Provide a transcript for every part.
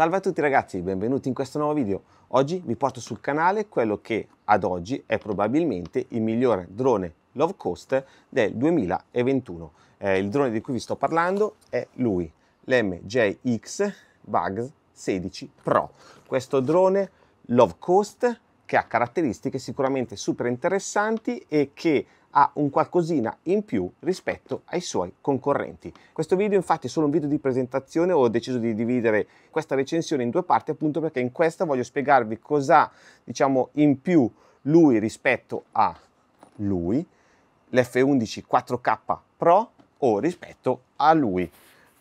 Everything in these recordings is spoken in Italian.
Salve a tutti ragazzi, benvenuti in questo nuovo video. Oggi vi porto sul canale quello che ad oggi è probabilmente il migliore drone low cost del 2021. Eh, il drone di cui vi sto parlando è lui, l'MJX Bugs 16 Pro. Questo drone low cost che ha caratteristiche sicuramente super interessanti e che ha un qualcosina in più rispetto ai suoi concorrenti. Questo video infatti è solo un video di presentazione, ho deciso di dividere questa recensione in due parti appunto perché in questa voglio spiegarvi cosa diciamo in più lui rispetto a lui, l'F11 4K Pro o rispetto a lui,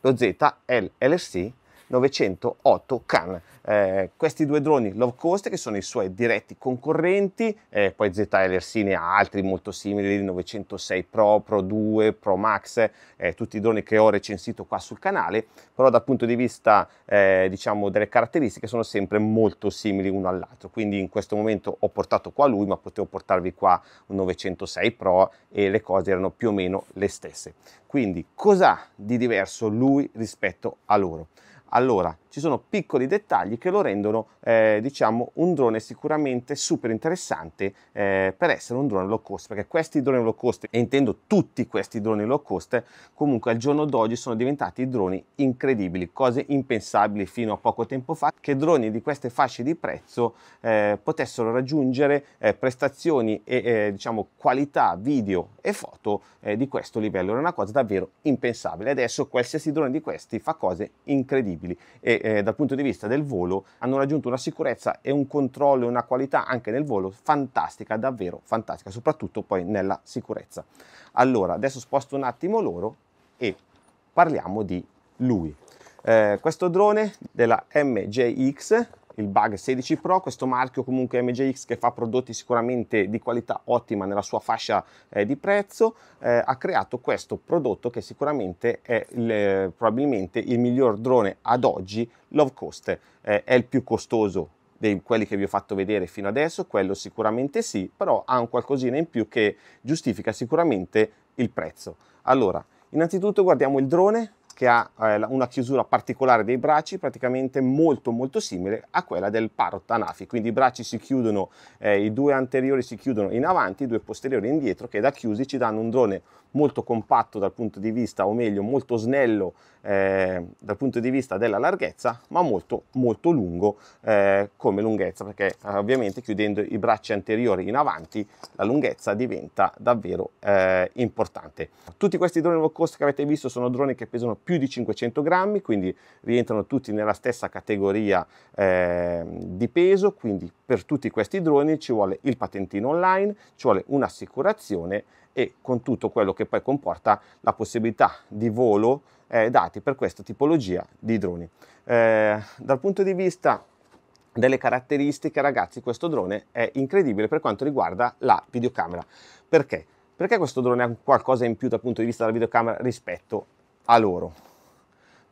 lo ZLLC 908 Can. Eh, questi due droni low cost che sono i suoi diretti concorrenti, eh, poi ZL Ersine ha altri molto simili, 906 Pro, Pro 2, Pro Max, eh, tutti i droni che ho recensito qua sul canale, però dal punto di vista eh, diciamo delle caratteristiche sono sempre molto simili uno all'altro, quindi in questo momento ho portato qua lui ma potevo portarvi qua un 906 Pro e le cose erano più o meno le stesse. Quindi cos'ha di diverso lui rispetto a loro? Allora, ci sono piccoli dettagli che lo rendono eh, diciamo un drone sicuramente super interessante eh, per essere un drone low cost perché questi droni low cost e intendo tutti questi droni low cost comunque al giorno d'oggi sono diventati droni incredibili cose impensabili fino a poco tempo fa che droni di queste fasce di prezzo eh, potessero raggiungere eh, prestazioni e eh, diciamo qualità video e foto eh, di questo livello era una cosa davvero impensabile adesso qualsiasi drone di questi fa cose incredibili e eh, dal punto di vista del volo hanno raggiunto una sicurezza e un controllo e una qualità anche nel volo fantastica, davvero fantastica, soprattutto poi nella sicurezza. Allora, adesso sposto un attimo loro e parliamo di lui. Eh, questo drone della MJX il Bug 16 Pro, questo marchio comunque MJX che fa prodotti sicuramente di qualità ottima nella sua fascia eh, di prezzo, eh, ha creato questo prodotto che sicuramente è il, eh, probabilmente il miglior drone ad oggi low cost, eh, è il più costoso di quelli che vi ho fatto vedere fino adesso, quello sicuramente sì, però ha un qualcosina in più che giustifica sicuramente il prezzo. Allora, innanzitutto guardiamo il drone, che ha eh, una chiusura particolare dei bracci praticamente molto molto simile a quella del Parrot Anafi, quindi i bracci si chiudono, eh, i due anteriori si chiudono in avanti, i due posteriori indietro che da chiusi ci danno un drone molto compatto dal punto di vista, o meglio, molto snello eh, dal punto di vista della larghezza, ma molto molto lungo eh, come lunghezza, perché eh, ovviamente chiudendo i bracci anteriori in avanti la lunghezza diventa davvero eh, importante. Tutti questi droni low cost che avete visto sono droni che pesano più di 500 grammi, quindi rientrano tutti nella stessa categoria ehm, di peso, quindi per tutti questi droni ci vuole il patentino online, ci vuole un'assicurazione e con tutto quello che poi comporta la possibilità di volo eh, dati per questa tipologia di droni. Eh, dal punto di vista delle caratteristiche, ragazzi, questo drone è incredibile per quanto riguarda la videocamera. Perché? Perché questo drone ha qualcosa in più dal punto di vista della videocamera rispetto a loro?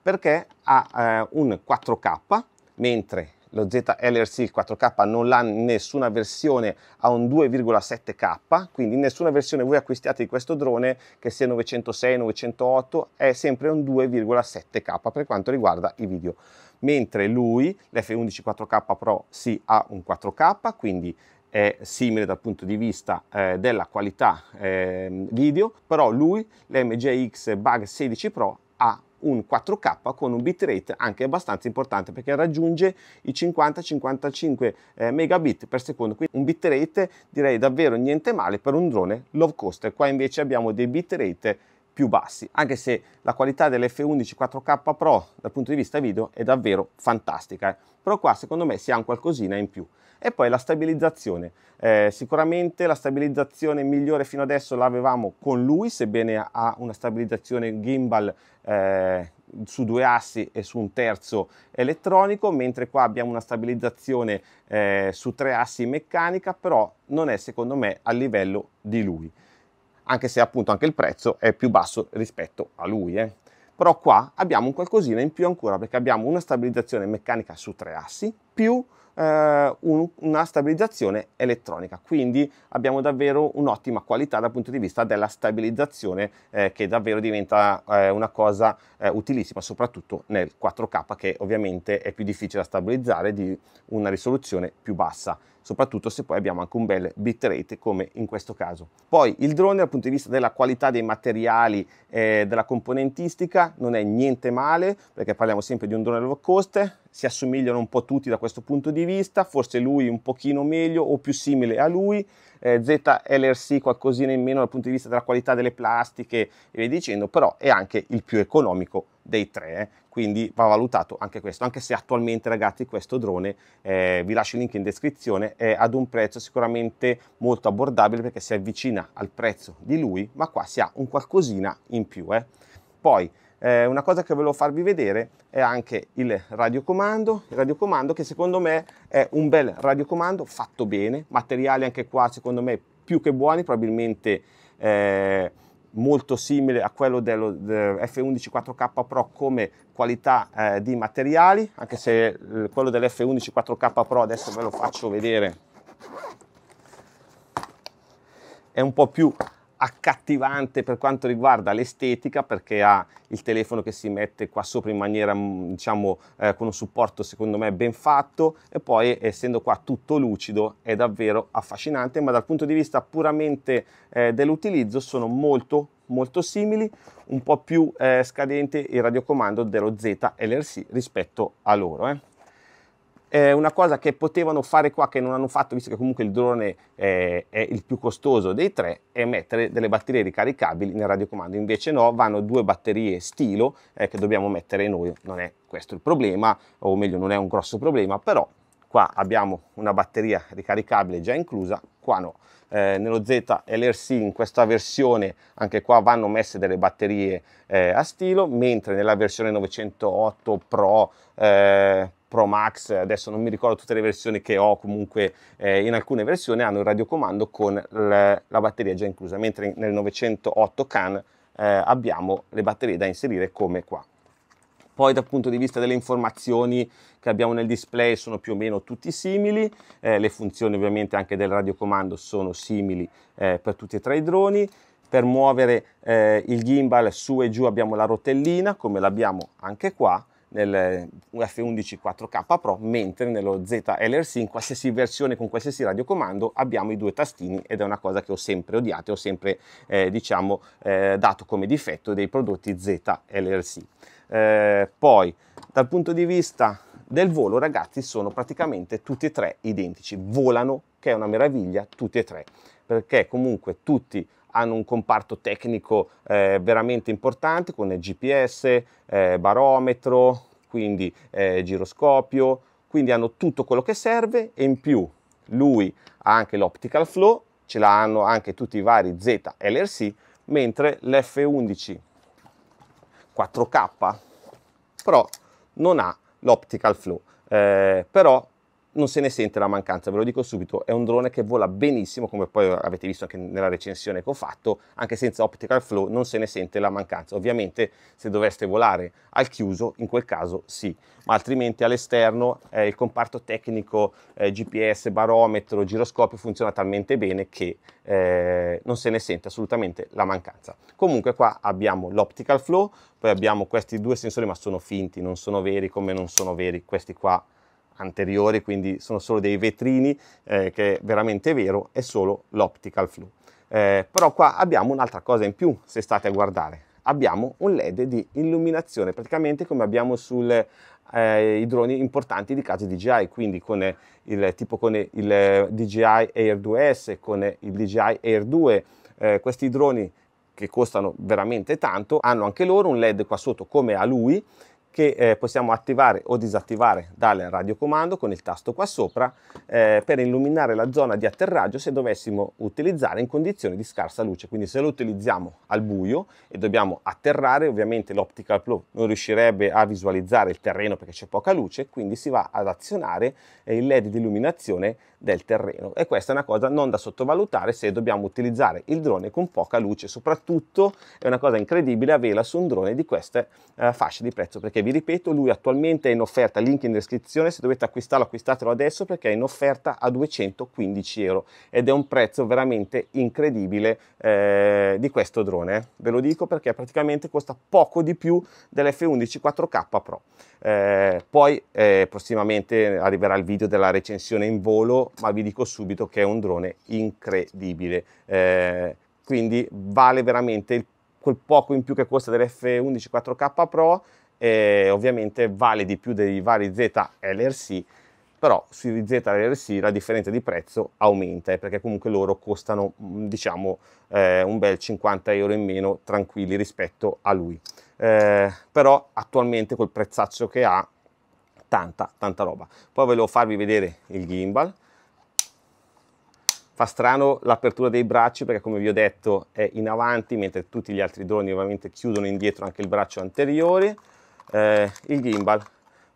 Perché ha eh, un 4K, mentre lo ZLRC 4K non l'ha nessuna versione, a un 2,7K, quindi nessuna versione voi acquistiate di questo drone, che sia 906, 908, è sempre un 2,7K per quanto riguarda i video. Mentre lui, l'F11 4K Pro, sì ha un 4K, quindi è simile dal punto di vista eh, della qualità eh, video, però lui, l'MJX Bug 16 Pro, ha un 4K con un bitrate anche abbastanza importante perché raggiunge i 50-55 eh, megabit per secondo, quindi un bitrate direi davvero niente male per un drone low cost. Qua invece abbiamo dei bitrate più bassi, anche se la qualità dell'F11 4K Pro dal punto di vista video è davvero fantastica, eh. però qua secondo me si ha un qualcosina in più. E poi la stabilizzazione, eh, sicuramente la stabilizzazione migliore fino adesso l'avevamo con lui, sebbene ha una stabilizzazione gimbal eh, su due assi e su un terzo elettronico, mentre qua abbiamo una stabilizzazione eh, su tre assi meccanica, però non è secondo me a livello di lui anche se appunto anche il prezzo è più basso rispetto a lui. Eh. Però qua abbiamo un qualcosina in più ancora perché abbiamo una stabilizzazione meccanica su tre assi più eh, un, una stabilizzazione elettronica. Quindi abbiamo davvero un'ottima qualità dal punto di vista della stabilizzazione eh, che davvero diventa eh, una cosa eh, utilissima soprattutto nel 4K che ovviamente è più difficile da stabilizzare di una risoluzione più bassa soprattutto se poi abbiamo anche un bel bitrate come in questo caso. Poi il drone dal punto di vista della qualità dei materiali, eh, della componentistica non è niente male perché parliamo sempre di un drone low cost, si assomigliano un po' tutti da questo punto di vista, forse lui un pochino meglio o più simile a lui, eh, ZLRC qualcosina in meno dal punto di vista della qualità delle plastiche e via dicendo, però è anche il più economico dei tre, eh. quindi va valutato anche questo, anche se attualmente ragazzi questo drone, eh, vi lascio il link in descrizione, è ad un prezzo sicuramente molto abbordabile perché si avvicina al prezzo di lui, ma qua si ha un qualcosina in più. Eh. Poi eh, una cosa che volevo farvi vedere è anche il radiocomando, il radiocomando che secondo me è un bel radiocomando fatto bene, materiali anche qua secondo me più che buoni, probabilmente... Eh, molto simile a quello dello del F11 4K Pro come qualità eh, di materiali, anche se eh, quello dell'F11 4K Pro adesso ve lo faccio vedere è un po' più accattivante per quanto riguarda l'estetica perché ha il telefono che si mette qua sopra in maniera mm, diciamo eh, con un supporto secondo me ben fatto e poi essendo qua tutto lucido è davvero affascinante ma dal punto di vista puramente eh, dell'utilizzo sono molto molto simili un po' più eh, scadente il radiocomando dello ZLRC rispetto a loro eh eh, una cosa che potevano fare qua che non hanno fatto, visto che comunque il drone eh, è il più costoso dei tre, è mettere delle batterie ricaricabili nel radiocomando. Invece no, vanno due batterie stilo eh, che dobbiamo mettere noi. Non è questo il problema, o meglio non è un grosso problema, però qua abbiamo una batteria ricaricabile già inclusa, qua no. Eh, nello ZLRC in questa versione anche qua vanno messe delle batterie eh, a stilo, mentre nella versione 908 Pro eh, Pro Max, adesso non mi ricordo tutte le versioni che ho, comunque eh, in alcune versioni hanno il radiocomando con la batteria già inclusa, mentre nel 908 CAN eh, abbiamo le batterie da inserire come qua. Poi dal punto di vista delle informazioni che abbiamo nel display sono più o meno tutti simili, eh, le funzioni ovviamente anche del radiocomando sono simili eh, per tutti e tre i droni, per muovere eh, il gimbal su e giù abbiamo la rotellina come l'abbiamo anche qua, nel F11 4K Pro, mentre nello ZLRC in qualsiasi versione con qualsiasi radiocomando abbiamo i due tastini ed è una cosa che ho sempre odiato e ho sempre eh, diciamo, eh, dato come difetto dei prodotti ZLRC. Eh, poi dal punto di vista del volo ragazzi sono praticamente tutti e tre identici, volano che è una meraviglia tutti e tre perché comunque tutti hanno un comparto tecnico eh, veramente importante con il GPS, eh, barometro, quindi eh, giroscopio, quindi hanno tutto quello che serve e in più lui ha anche l'optical flow, ce l'hanno anche tutti i vari ZLRC, mentre l'F11 4K però non ha l'optical flow, eh, però non se ne sente la mancanza, ve lo dico subito, è un drone che vola benissimo, come poi avete visto anche nella recensione che ho fatto, anche senza optical flow non se ne sente la mancanza. Ovviamente se doveste volare al chiuso, in quel caso sì, ma altrimenti all'esterno eh, il comparto tecnico, eh, GPS, barometro, giroscopio funziona talmente bene che eh, non se ne sente assolutamente la mancanza. Comunque qua abbiamo l'optical flow, poi abbiamo questi due sensori ma sono finti, non sono veri come non sono veri questi qua anteriore, quindi sono solo dei vetrini, eh, che è veramente vero, è solo l'optical flu. Eh, però qua abbiamo un'altra cosa in più, se state a guardare. Abbiamo un LED di illuminazione, praticamente come abbiamo sui eh, droni importanti di casa DJI, quindi con il, tipo con il DJI Air 2S, con il DJI Air 2, eh, questi droni che costano veramente tanto, hanno anche loro un LED qua sotto come a lui, che eh, possiamo attivare o disattivare dal radiocomando con il tasto qua sopra eh, per illuminare la zona di atterraggio se dovessimo utilizzare in condizioni di scarsa luce. Quindi se lo utilizziamo al buio e dobbiamo atterrare, ovviamente l'optical flow non riuscirebbe a visualizzare il terreno perché c'è poca luce, quindi si va ad azionare eh, il LED di illuminazione del terreno e questa è una cosa non da sottovalutare se dobbiamo utilizzare il drone con poca luce soprattutto è una cosa incredibile a vela su un drone di queste eh, fasce di prezzo perché vi ripeto lui attualmente è in offerta link in descrizione se dovete acquistarlo acquistatelo adesso perché è in offerta a 215 euro ed è un prezzo veramente incredibile eh, di questo drone ve lo dico perché praticamente costa poco di più dell'F11 4K Pro eh, poi eh, prossimamente arriverà il video della recensione in volo, ma vi dico subito che è un drone incredibile. Eh, quindi vale veramente il, quel poco in più che costa dell'F11 4K Pro e ovviamente vale di più dei vari ZLRC però Series Z e RSI la differenza di prezzo aumenta eh, perché comunque loro costano mm, diciamo eh, un bel 50 euro in meno tranquilli rispetto a lui eh, però attualmente col prezzaccio che ha tanta tanta roba poi volevo farvi vedere il gimbal Fa strano l'apertura dei bracci perché come vi ho detto è in avanti mentre tutti gli altri droni ovviamente chiudono indietro anche il braccio anteriore. Eh, il gimbal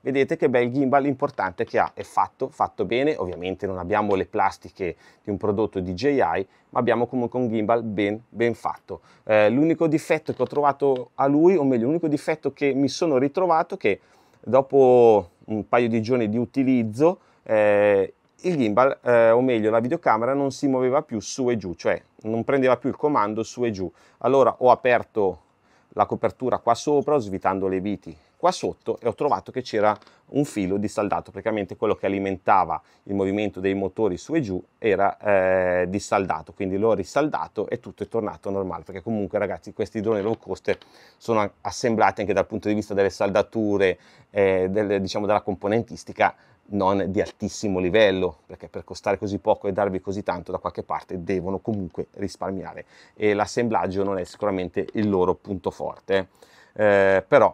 vedete che bel gimbal importante che ha, è fatto, fatto bene, ovviamente non abbiamo le plastiche di un prodotto DJI, ma abbiamo comunque un gimbal ben, ben fatto. Eh, l'unico difetto che ho trovato a lui, o meglio, l'unico difetto che mi sono ritrovato, è che dopo un paio di giorni di utilizzo, eh, il gimbal, eh, o meglio la videocamera, non si muoveva più su e giù, cioè non prendeva più il comando su e giù. Allora ho aperto la copertura qua sopra, svitando le viti qua sotto e ho trovato che c'era un filo dissaldato, praticamente quello che alimentava il movimento dei motori su e giù era eh, dissaldato, quindi l'ho risaldato e tutto è tornato normale, perché comunque ragazzi questi droni low cost sono assemblati anche dal punto di vista delle saldature, eh, del, diciamo della componentistica, non di altissimo livello, perché per costare così poco e darvi così tanto da qualche parte devono comunque risparmiare e l'assemblaggio non è sicuramente il loro punto forte, eh, però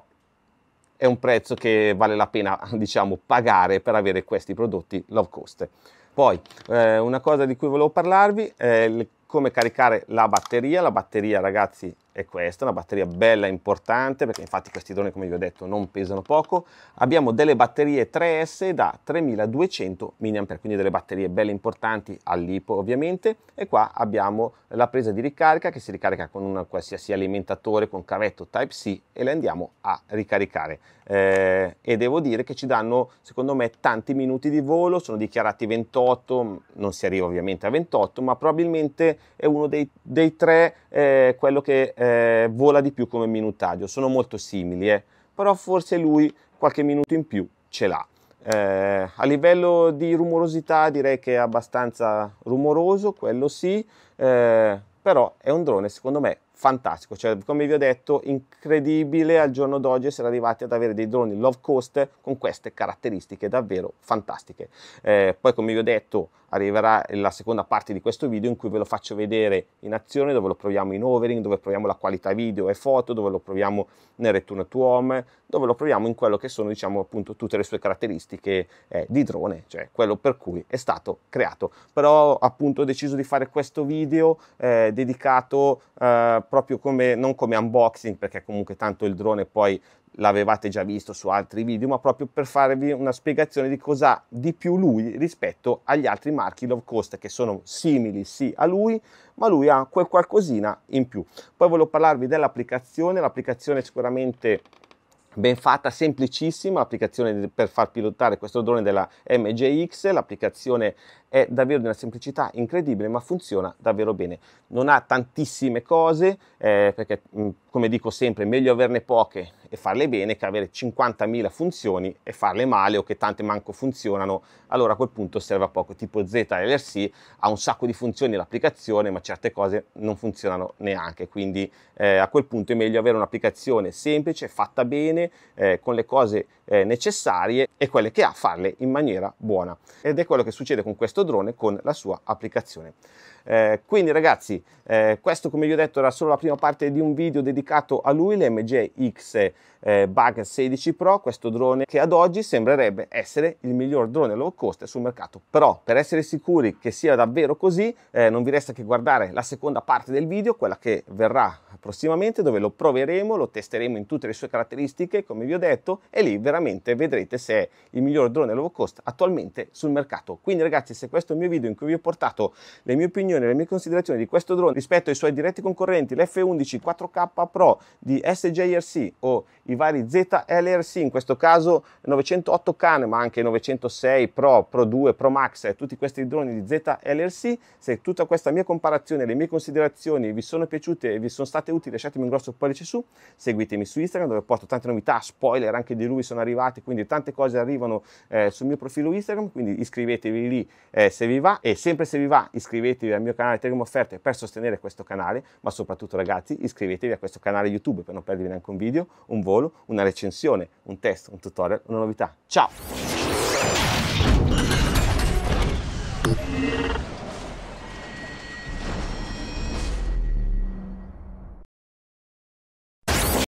è un prezzo che vale la pena diciamo pagare per avere questi prodotti low cost. Poi eh, una cosa di cui volevo parlarvi è come caricare la batteria, la batteria ragazzi è questa, una batteria bella importante perché infatti questi droni come vi ho detto non pesano poco. Abbiamo delle batterie 3S da 3200 mAh, quindi delle batterie belle importanti all'ipo ovviamente e qua abbiamo la presa di ricarica che si ricarica con un qualsiasi alimentatore con cavetto Type-C e le andiamo a ricaricare. Eh, e devo dire che ci danno secondo me tanti minuti di volo, sono dichiarati 28, non si arriva ovviamente a 28, ma probabilmente è uno dei, dei tre eh, quello che eh, eh, vola di più come minutaggio, sono molto simili, eh. però forse lui qualche minuto in più ce l'ha. Eh, a livello di rumorosità direi che è abbastanza rumoroso, quello sì, eh, però è un drone secondo me fantastico, cioè come vi ho detto incredibile al giorno d'oggi essere arrivati ad avere dei droni low cost con queste caratteristiche davvero fantastiche. Eh, poi come vi ho detto arriverà la seconda parte di questo video in cui ve lo faccio vedere in azione, dove lo proviamo in overing, dove proviamo la qualità video e foto, dove lo proviamo nel return to home, dove lo proviamo in quello che sono diciamo appunto tutte le sue caratteristiche eh, di drone, cioè quello per cui è stato creato. Però appunto ho deciso di fare questo video eh, dedicato eh, proprio come, non come unboxing, perché comunque tanto il drone poi l'avevate già visto su altri video, ma proprio per farvi una spiegazione di cosa ha di più lui rispetto agli altri marchi low cost che sono simili sì a lui, ma lui ha quel qualcosina in più. Poi volevo parlarvi dell'applicazione, l'applicazione sicuramente ben fatta, semplicissima, l'applicazione per far pilotare questo drone della MJX, l'applicazione è davvero di una semplicità incredibile, ma funziona davvero bene. Non ha tantissime cose, eh, perché mm, come dico sempre, è meglio averne poche e farle bene che avere 50.000 funzioni e farle male o che tante manco funzionano. Allora a quel punto serve a poco, tipo ZLRC ha un sacco di funzioni l'applicazione, ma certe cose non funzionano neanche, quindi eh, a quel punto è meglio avere un'applicazione semplice, fatta bene, eh, con le cose eh, necessarie e quelle che ha farle in maniera buona. Ed è quello che succede con questo drone con la sua applicazione. Eh, quindi ragazzi, eh, questo come vi ho detto era solo la prima parte di un video dedicato a lui, l'MG X eh, Bug 16 Pro, questo drone che ad oggi sembrerebbe essere il miglior drone low cost sul mercato. Però per essere sicuri che sia davvero così, eh, non vi resta che guardare la seconda parte del video, quella che verrà prossimamente, dove lo proveremo, lo testeremo in tutte le sue caratteristiche, come vi ho detto, e lì veramente vedrete se è il miglior drone low cost attualmente sul mercato. Quindi ragazzi, se questo è il mio video in cui vi ho portato le mie opinioni, opinioni e le mie considerazioni di questo drone rispetto ai suoi diretti concorrenti, l'F11 4K Pro di SJRC o i vari ZLRC, in questo caso 908 Can, ma anche 906 Pro, Pro 2, Pro Max e tutti questi droni di ZLRC, se tutta questa mia comparazione le mie considerazioni vi sono piaciute e vi sono state utili, lasciatemi un grosso pollice su, seguitemi su Instagram dove porto tante novità, spoiler anche di lui sono arrivati, quindi tante cose arrivano eh, sul mio profilo Instagram, quindi iscrivetevi lì eh, se vi va e sempre se vi va iscrivetevi al mio mio canale Telegram Offerte per sostenere questo canale, ma soprattutto ragazzi iscrivetevi a questo canale YouTube per non perdervi neanche un video, un volo, una recensione, un test, un tutorial, una novità. Ciao!